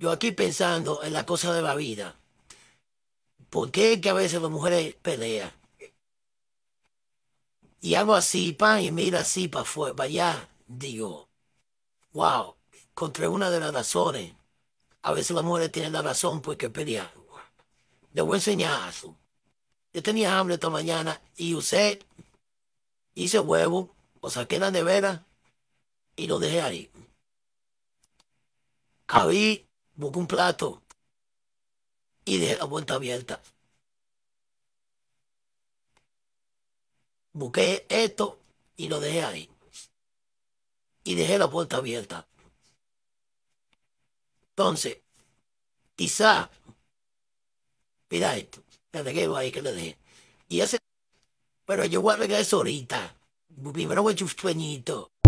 Yo aquí pensando en la cosa de la vida. ¿Por qué es que a veces las mujeres pelean? Y hago así, pan, y mira así para afuera, vaya allá. Digo, wow, contra una de las razones. A veces las mujeres tienen la razón porque pelean. Le voy a enseñar Yo tenía hambre esta mañana y usé, hice huevo, lo saqué de la nevera y lo dejé ahí. Cabí busqué un plato y dejé la puerta abierta. Busqué esto y lo dejé ahí. Y dejé la puerta abierta. Entonces, quizá, mira esto, ya dejé ahí que le dejé. Y ese, pero yo voy a regresar eso ahorita. Primero voy a echar